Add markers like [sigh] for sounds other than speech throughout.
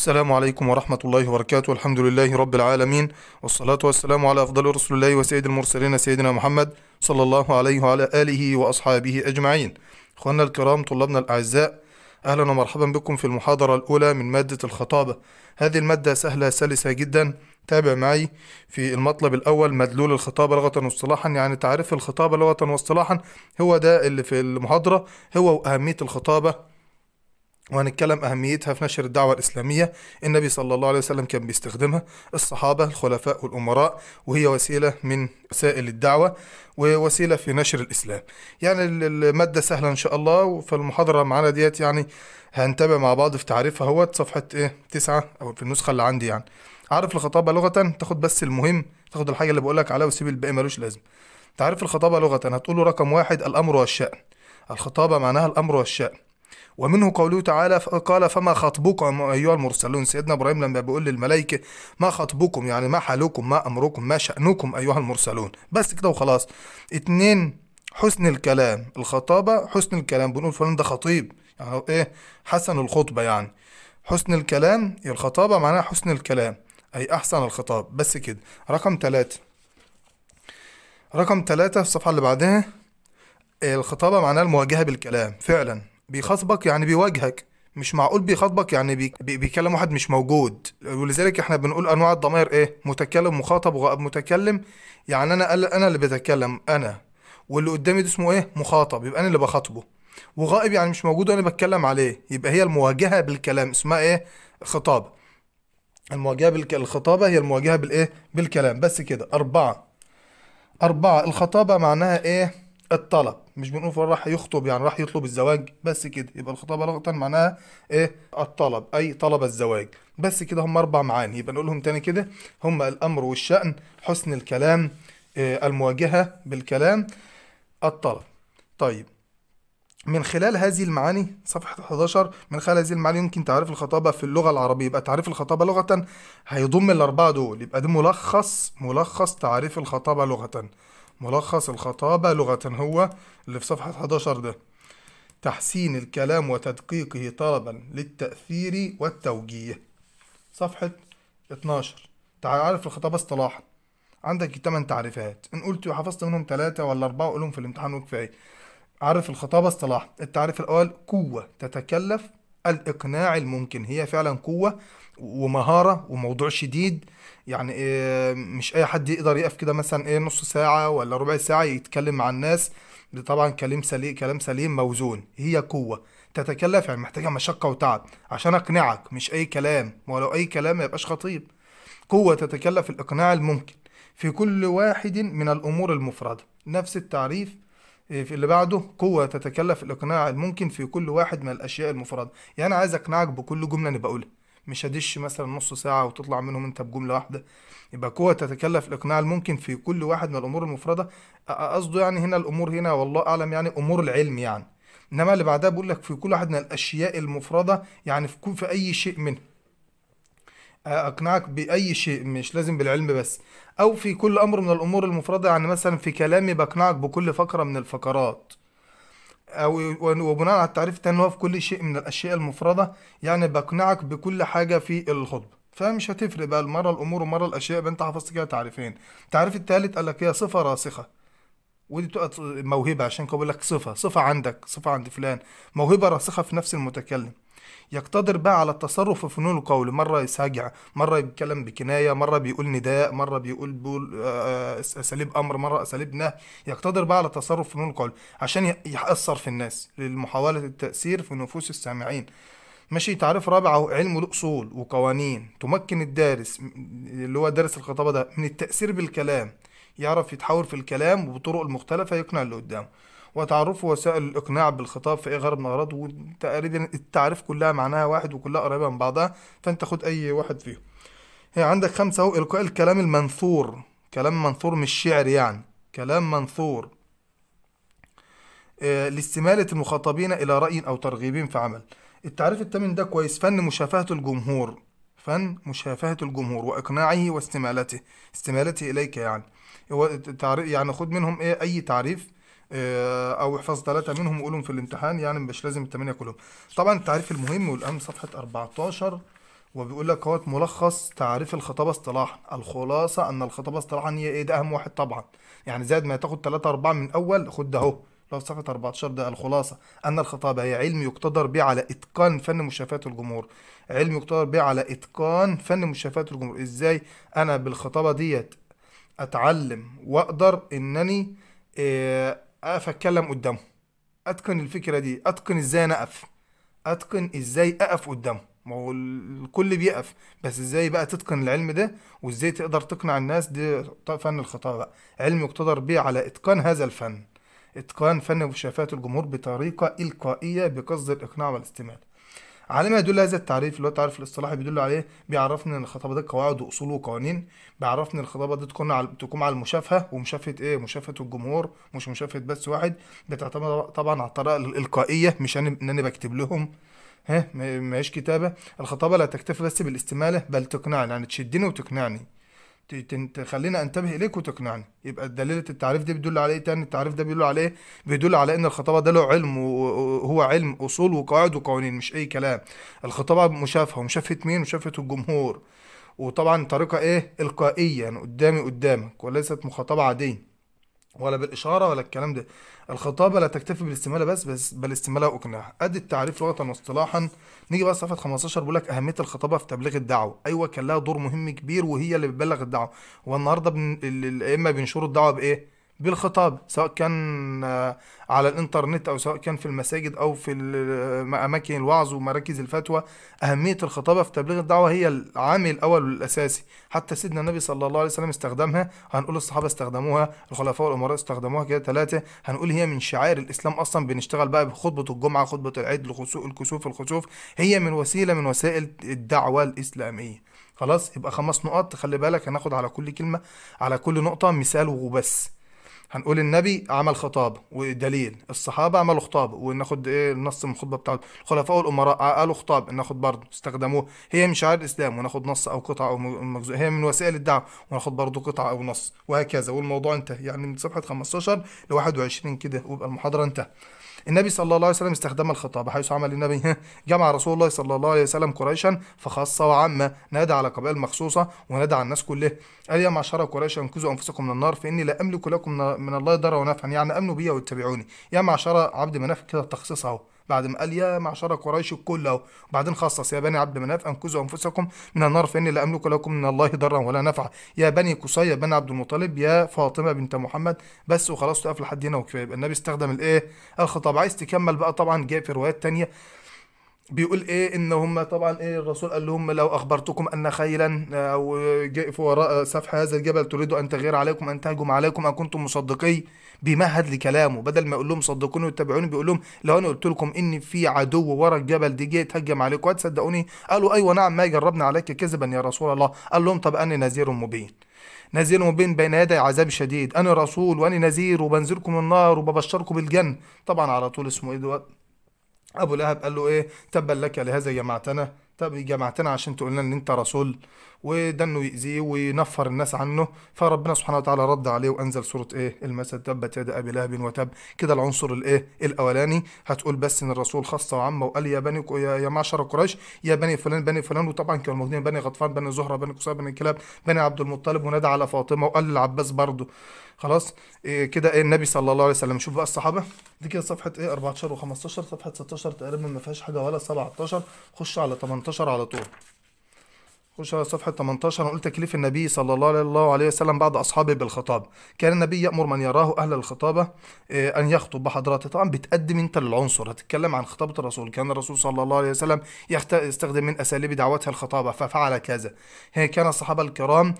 السلام عليكم ورحمة الله وبركاته الحمد لله رب العالمين والصلاة والسلام على أفضل رسول الله وسيد المرسلين سيدنا محمد صلى الله عليه وعلى آله وأصحابه أجمعين أخواننا الكرام طلابنا الأعزاء أهلا ومرحبا بكم في المحاضرة الأولى من مادة الخطابة هذه المادة سهلة سلسة جدا تابع معي في المطلب الأول مدلول الخطابة لغة واصطلاحا يعني تعريف الخطابة لغة واصطلاحا هو ده اللي في المحاضرة هو أهمية الخطابة وهنتكلم أهميتها في نشر الدعوة الإسلامية النبي صلى الله عليه وسلم كان بيستخدمها الصحابة الخلفاء والأمراء وهي وسيلة من وسائل الدعوة ووسيلة في نشر الإسلام يعني المادة سهلة إن شاء الله المحاضرة معانا ديت يعني هنتابع مع بعض في تعريفها هو صفحة إيه تسعة أو في النسخة اللي عندي يعني عارف الخطابة لغة تاخد بس المهم تاخد الحاجة اللي بقولك عليها وسيب الباقي ملوش لازم تعريف الخطابة لغة هتقوله رقم واحد الأمر والشأن الخطابة معناها الأمر والشأن ومنه قوله تعالى قال فما خطبكم أيها المرسلون سيدنا إبراهيم لما بيقول للملائكة ما خطبكم يعني ما حالكم ما أمركم ما شأنكم أيها المرسلون بس كده وخلاص اتنين حسن الكلام الخطابة حسن الكلام بنقول فلان ده خطيب يعني ايه حسن الخطبة يعني حسن الكلام الخطابة معناها حسن الكلام أي أحسن الخطاب بس كده رقم ثلاثة رقم ثلاثة في الصفحة اللي بعدها الخطابة معناها المواجهة بالكلام فعلا بيخاطبك يعني بيواجهك مش معقول بيخاطبك يعني بي... بيكلم واحد مش موجود ولذلك احنا بنقول انواع الضمائر ايه متكلم مخاطب وغائب متكلم يعني انا انا اللي بتكلم انا واللي قدامي ده اسمه ايه مخاطب يبقى انا اللي بخاطبه وغائب يعني مش موجود وانا بتكلم عليه يبقى هي المواجهه بالكلام اسمها ايه خطاب المواجهه بالخطابه هي المواجهه بالايه بالكلام بس كده اربعه اربعه الخطابه معناها ايه الطلب مش بنقول فلان راح يخطب يعني راح يطلب الزواج بس كده يبقى الخطابه لغه معناها ايه الطلب اي طلب الزواج بس كده هم اربع معاني يبقى نقولهم تاني كده هم الامر والشان حسن الكلام إيه المواجهه بالكلام الطلب طيب من خلال هذه المعاني صفحة 11 من خلال هذه المعاني يمكن تعريف الخطابة في اللغة العربية يبقى تعريف الخطابة لغة هيضم الأربعة دول يبقى ده ملخص ملخص تعريف الخطابة لغة ملخص الخطابة لغة هو اللي في صفحة 11 ده تحسين الكلام وتدقيقه طلبا للتأثير والتوجيه صفحة 12 تعرف الخطابة اصطلاحا عندك 8 تعريفات ان قلت وحفظت منهم 3 ولا 4 قولهم في الامتحان وكفايه عارف الخطابة اصطلاحا التعريف الأول قوة تتكلف الإقناع الممكن هي فعلا قوة ومهارة وموضوع شديد يعني إيه مش أي حد يقدر يقف كده مثلا إيه نص ساعة ولا ربع ساعة يتكلم مع الناس طبعا كلام سليم كلام سليم موزون هي قوة تتكلف يعني محتاجة مشقة وتعب عشان أقنعك مش أي كلام ولو أي كلام ما يبقاش خطيب قوة تتكلف الإقناع الممكن في كل واحد من الأمور المفردة نفس التعريف إيه، في اللي بعده قوة تتكلف الإقناع الممكن في كل واحد من الأشياء المفردة يعني أنا عايز أقنعك بكل جملة أنا بقولها مش هدش مثلا نص ساعة وتطلع منهم أنت بجملة واحدة يبقى قوة تتكلف الإقناع الممكن في كل واحد من الأمور المفردة قصده يعني هنا الأمور هنا والله أعلم يعني أمور العلم يعني إنما اللي بعدها بيقول لك في كل واحد من الأشياء المفردة يعني في, في أي شيء منها اقنعك باي شيء مش لازم بالعلم بس او في كل امر من الامور المفرده يعني مثلا في كلامي بقنعك بكل فقره من الفقرات او وبناء على التعريف التاني هو في كل شيء من الاشياء المفرده يعني بقنعك بكل حاجه في الخطبه فمش هتفرق بقى المره الامور ومره الاشياء يبقى انت حفظت كده تعريفين التعريف التالت قال لك هي صفه راسخه ودي بتبقى موهبه عشان كده بقول لك صفه صفه عندك صفه عند فلان موهبه راسخه في نفس المتكلم يقتدر بقى على التصرف في فنون القول مرة يساجع مرة يتكلم بكناية مرة بيقول نداء مرة بيقول بول آه، آه، أساليب أمر مرة أساليب نهي يقتدر بقى على التصرف في فنون القول عشان يأثر في الناس لمحاولة التأثير في نفوس السامعين ماشي تعريف رابع هو علم الأصول وقوانين تمكن الدارس اللي هو دارس الخطابة ده من التأثير بالكلام يعرف يتحاور في الكلام وبطرق المختلفة يقنع اللي قدامه وتعرفه وسائل الإقناع بالخطاب في أي غرض من أغراضه وتقريبا التعريف كلها معناها واحد وكلها قريبة من بعضها فأنت خد أي واحد فيهم هي عندك خمسة أهو إلقاء الكلام المنثور كلام منثور مش شعر يعني كلام منثور آه لاستمالة المخاطبين إلى رأي أو ترغيبهم في عمل التعريف الثامن ده كويس فن مشافهة الجمهور فن مشافهة الجمهور وإقناعه واستمالته استمالته إليك يعني يعني خد منهم إيه أي تعريف آه، او احفظ ثلاثه منهم وقولهم في الامتحان يعني مش لازم الثمانيه كلهم طبعا التعريف المهم والان صفحه 14 وبيقول لك هو ملخص تعريف الخطابه اصطلاحا الخلاصه ان الخطابه اصطلاحا هي ايه ده اهم واحد طبعا يعني زائد ما تاخد ثلاثة أربعة من اول خد ده اهو لو صفحة 14 ده الخلاصة أن الخطابة هي علم يقتدر به على إتقان فن مشافاة الجمهور علم يقتدر به على إتقان فن مشافاة الجمهور إزاي أنا بالخطابة ديت أتعلم وأقدر إنني آه، أقف أتكلم قدامه أتقن الفكرة دي أتقن إزاي أنا أقف أتقن إزاي أقف قدامه ما هو الكل بيقف بس ازاي بقى تتقن العلم ده وازاي تقدر تقنع الناس دي فن الخطابه علم يقتدر به على اتقان هذا الفن إتقان فن مشافهة الجمهور بطريقة إلقائية بقصد الإقناع والاستماع على ما يدل هذا التعريف اللي هو التعريف الاصطلاحي بيدل عليه بيعرفني ان الخطابه دي قواعد واصول وقوانين بيعرفني الخطابه دي تكون على تكون على المشافهه ومشافهه ايه مشافهه الجمهور مش مشافهه بس واحد بتعتمد طبعا على الطريقه الالقائيه مش ان انا بكتب لهم ها ماهيش كتابه الخطابه لا تكتفي بس بالاستماله بل تقنعني يعني تشدني وتقنعني تخلينا انتبه اليك وتقنعني يبقى دليله التعريف دي بتدل على ايه تاني التعريف ده بيدل عليه بيدل على ان الخطابه ده له علم وهو علم اصول وقواعد وقوانين مش اي كلام الخطابه مشافهه ومشافهه مين مشافهه الجمهور وطبعا طريقه ايه القائيه يعني قدامي قدامك وليست مخاطبه عاديه ولا بالإشارة ولا الكلام ده الخطابة لا تكتفي بالاستمالة بس, بس بل استمالة وإقناع أدي التعريف لغة واصطلاحا نيجي بقى صفحة 15 بيقول لك أهمية الخطابة في تبليغ الدعوة أيوة كان لها دور مهم كبير وهي اللي بتبلغ الدعوة والنهاردة بن... الأئمة بينشروا الدعوة بإيه؟ بالخطاب سواء كان آه، على الانترنت او سواء كان في المساجد او في آه، اماكن الوعظ ومراكز الفتوى اهميه الخطابه في تبليغ الدعوه هي العامل الاول والاساسي حتى سيدنا النبي صلى الله عليه وسلم استخدمها هنقول الصحابه استخدموها الخلفاء والامراء استخدموها كده ثلاثه هنقول هي من شعائر الاسلام اصلا بنشتغل بقى بخطبه الجمعه خطبه العيد الكسوف الخسوف هي من وسيله من وسائل الدعوه الاسلاميه خلاص يبقى خمس نقط خلي بالك هناخد على كل كلمه على كل نقطه مثال وبس هنقول النبي عمل خطاب ودليل الصحابه عملوا خطاب وناخد ايه النص من الخطبه بتاعته الخلفاء والأمراء قالوا خطاب ناخد برضه استخدموه هي من شعائر الاسلام وناخد نص او قطعه او مجزوء. هي من وسائل الدعوه وناخد برضه قطعه او نص وهكذا والموضوع انتهى يعني من صفحه 15 ل 21 كده ويبقى المحاضره انتهى النبي صلى الله عليه وسلم استخدم الخطاب حيث عمل النبي [laughs] جمع رسول الله صلى الله عليه وسلم قريشا فخاصة وعامة نادى على قبائل مخصوصة ونادى على الناس كلها قال يا معشر قريش انقذوا انفسكم من النار فاني لا املك لكم من الله ضرا ونفعا يعني امنوا بي واتبعوني يا معشر عبد مناف كده التخصيص اهو بعد ما قال يا معشر قريش الكل اهو وبعدين خصص يا بني عبد مناف انقذوا انفسكم من النار فاني لا املك لكم من الله ضرا ولا نفعا يا بني قصي يا بني عبد المطلب يا فاطمه بنت محمد بس وخلاص تقف لحد هنا وكفايه يبقى النبي استخدم الايه الخطاب عايز تكمل بقى طبعا جاء في روايات تانية بيقول ايه ان هم طبعا ايه الرسول قال لهم لو اخبرتكم ان خيلا او في وراء سفح هذا الجبل تريد ان تغير عليكم ان تهجم عليكم ان كنتم مصدقي بمهد لكلامه بدل ما يقول لهم صدقوني واتبعوني بيقول لهم لو انا قلت لكم ان في عدو ورا الجبل دي جه يتهجم عليكم هتصدقوني قالوا ايوه نعم ما جربنا عليك كذبا يا رسول الله قال لهم طب انا نذير مبين نذير مبين بين يدي عذاب شديد انا رسول وانا نذير وبنزلكم النار وببشركم بالجنه طبعا على طول اسمه ايه دلوقتي ابو لهب قال له ايه تبا لك لهذا جمعتنا طب جمعتنا عشان تقول لنا ان انت رسول وده انه يأذيه وينفر الناس عنه فربنا سبحانه وتعالى رد عليه وانزل سوره ايه المثل تبت يد ابي لهب وتب كده العنصر الايه الاولاني هتقول بس ان الرسول خاصه وعمه وقال يا بني يا معشر قريش يا بني فلان بني فلان وطبعا كانوا موجودين بني غطفان بني زهره بني قصي بني كلاب بني عبد المطلب ونادى على فاطمه وقال للعباس برضه خلاص إيه كده ايه النبي صلى الله عليه وسلم شوف بقى الصحابه دي كده صفحه ايه 14 و15 صفحه 16 تقريبا ما فيهاش حاجه ولا 17 خش على 18 على طول خش على صفحة 18 نقول تكليف النبي صلى الله عليه وسلم بعد أصحابه بالخطابة كان النبي يأمر من يراه أهل الخطابة آه، أن يخطب بحضراته طبعا بتقدم أنت للعنصر هتتكلم عن خطابة الرسول كان الرسول صلى الله عليه وسلم يستخدم من أساليب دعوتها الخطابة ففعل كذا كان الصحابة الكرام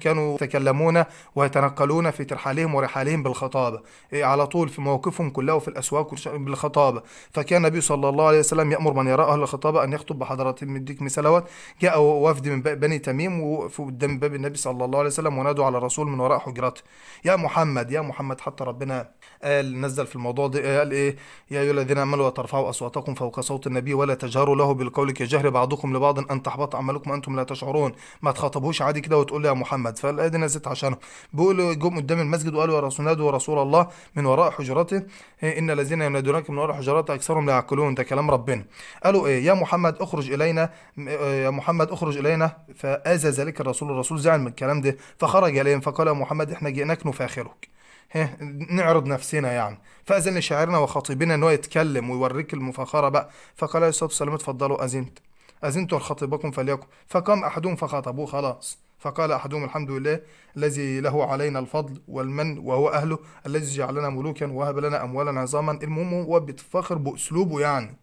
كانوا يتكلمون ويتنقلون في ترحالهم ورحالهم بالخطابة آه، على طول في مواقفهم كلها وفي الأسواق بالخطابة فكان النبي صلى الله عليه وسلم يأمر من يراه أهل الخطابة أن يخطب بحضراتهم مديك مثال جاء وفد من بني تميم ووقفوا قدام باب النبي صلى الله عليه وسلم ونادوا على الرسول من وراء حجرته يا محمد يا محمد حتى ربنا قال نزل في الموضوع ده قال ايه يا ايها الذين امنوا لا ترفعوا اصواتكم فوق صوت النبي ولا تجهروا له بالقول كجهر بعضكم لبعض ان تحبط اعمالكم وانتم لا تشعرون ما تخاطبوش عادي كده وتقول له يا محمد فالايه دي نزلت عشانه بيقولوا جم قدام المسجد وقالوا يا رسول نادوا رسول الله من وراء حجراته إيه، ان الذين ينادونك من وراء حجرته اكثرهم لا يعقلون ده كلام ربنا قالوا ايه يا محمد اخرج الينا آه، يا محمد اخرج الينا لعنة فآذى ذلك الرسول الرسول زعل من الكلام ده فخرج إليهم فقال يا محمد إحنا جئناك نفاخرك نعرض نفسنا يعني فأذن لشاعرنا وخطيبنا إن هو يتكلم ويوريك المفاخرة بقى فقال عليه الصلاة والسلام اتفضلوا أذنت أذنت لخطيبكم فليكن فقام أحدهم فخطبوه خلاص فقال أحدهم الحمد لله الذي له علينا الفضل والمن وهو أهله الذي جعلنا ملوكا وهب لنا أموالا عظاما المهم هو بيتفاخر بأسلوبه يعني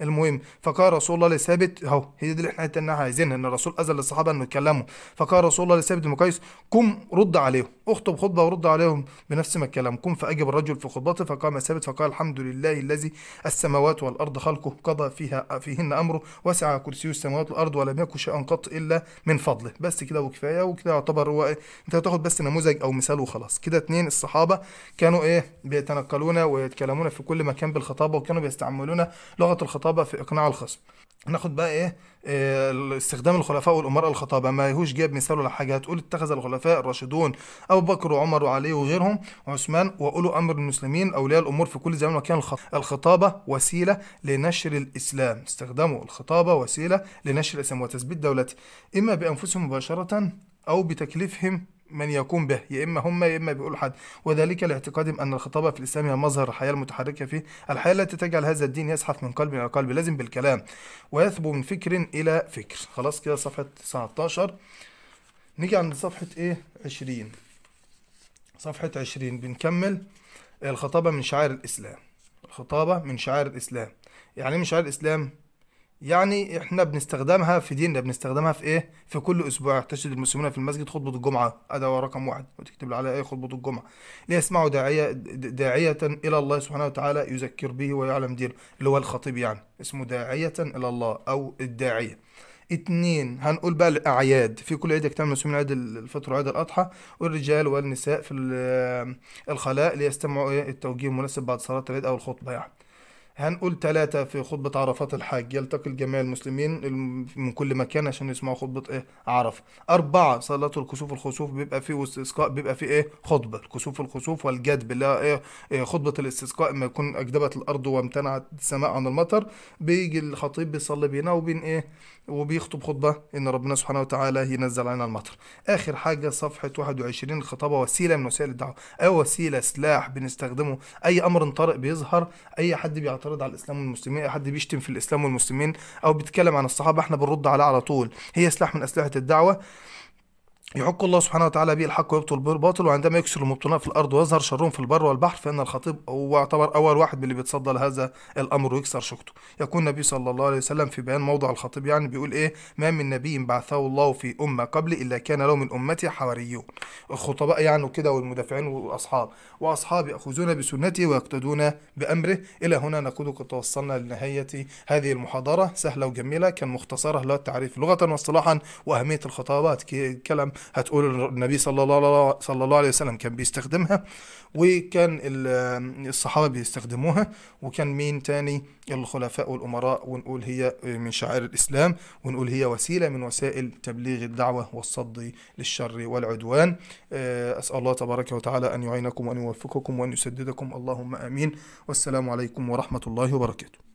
المهم فقال رسول الله لثابت اهو هي دي اللي احنا قلنا عايزينها ان الرسول اذن للصحابه انه يتكلموا فقال رسول الله لثابت بن قيس قم رد عليهم اخطب خطبه ورد عليهم بنفس ما الكلام قم فاجب الرجل في خطبته فقام ثابت فقال الحمد لله الذي السماوات والارض خلقه قضى فيها فيهن امره وسع كرسيه السماوات والارض ولم يكن شيئا قط الا من فضله بس كده وكفايه وكده يعتبر هو ايه انت هتاخد بس نموذج او مثال وخلاص كده اثنين الصحابه كانوا ايه بيتنقلون ويتكلمون في كل مكان بالخطابه وكانوا بيستعملون لغه الخطابه الخطابه في اقناع الخصم ناخد بقى ايه, آه، استخدام الخلفاء والامراء الخطابه ما يهوش جاب مثال ولا حاجه هتقول اتخذ الخلفاء الراشدون ابو بكر وعمر وعلي وغيرهم وعثمان واولو امر المسلمين اولياء الامور في كل زمان وكان الخطابه وسيله لنشر الاسلام استخدموا الخطابه وسيله لنشر الاسلام وتثبيت دولته اما بانفسهم مباشره او بتكليفهم من يقوم به يا اما هم يا اما بيقول حد وذلك لاعتقادهم ان الخطابه في الاسلام هي مظهر الحياه المتحركه فيه الحياه التي تجعل هذا الدين يزحف من قلب الى قلب لازم بالكلام ويثبو من فكر الى فكر خلاص كده صفحه 19 نيجي عند صفحه ايه 20 صفحه 20 بنكمل الخطابه من شعائر الاسلام الخطابه من شعائر الاسلام يعني إيه مش شعائر الاسلام يعني احنا بنستخدمها في ديننا بنستخدمها في ايه في كل اسبوع تشهد المسلمون في المسجد خطبه الجمعه ادوا رقم واحد وتكتب على ايه خطبه الجمعه ليسمعوا داعيه داعيه الى الله سبحانه وتعالى يذكر به ويعلم دينه اللي هو الخطيب يعني اسمه داعيه الى الله او الداعيه اتنين هنقول بقى الاعياد في كل عيد يجتمع المسلمون عيد الفطر وعيد الاضحى والرجال والنساء في الخلاء ليستمعوا التوجيه المناسب بعد صلاه العيد او الخطبه يعني هنقول ثلاثة في خطبة عرفات الحاج يلتقي الجميع المسلمين من كل مكان عشان يسمعوا خطبة ايه عرفة أربعة صلاة الكسوف الخسوف بيبقى فيه واستسقاء بيبقى فيه ايه خطبة الكسوف الخسوف والجدب اللي ايه, إيه خطبة الاستسقاء ما يكون أجدبت الأرض وامتنعت السماء عن المطر بيجي الخطيب بيصلي بينا وبين ايه وبيخطب خطبة إن ربنا سبحانه وتعالى ينزل علينا المطر آخر حاجة صفحة 21 الخطابة وسيلة من وسائل الدعوة أي وسيلة سلاح بنستخدمه أي أمر طارئ بيظهر أي حد بيعطي بيعترض على الاسلام والمسلمين حد بيشتم في الاسلام والمسلمين او بيتكلم عن الصحابه احنا بنرد عليه على طول هي سلاح من اسلحه الدعوه يحق الله سبحانه وتعالى به الحق ويبطل به الباطل وعندما يكسر المبطلون في الارض ويظهر شرهم في البر والبحر فان الخطيب هو يعتبر اول واحد من اللي بيتصدى لهذا الامر ويكسر شكته. يكون النبي صلى الله عليه وسلم في بيان موضع الخطيب يعني بيقول ايه ما من نبي بعثه الله في امه قبلي الا كان له من امتي حواريون الخطباء يعني كده والمدافعين والاصحاب واصحاب ياخذون بسنته ويقتدون بامره الى هنا نكون قد توصلنا لنهايه هذه المحاضره سهله وجميله كان مختصرها للتعريف لغه واصطلاحا واهميه الخطابات كلام هتقول النبي صلى الله صلى الله عليه وسلم كان بيستخدمها وكان الصحابه بيستخدموها وكان مين تاني الخلفاء والامراء ونقول هي من شعائر الاسلام ونقول هي وسيله من وسائل تبليغ الدعوه والصد للشر والعدوان آه، اسال الله تبارك وتعالى ان يعينكم وان يوفقكم وان يسددكم اللهم امين والسلام عليكم ورحمه الله وبركاته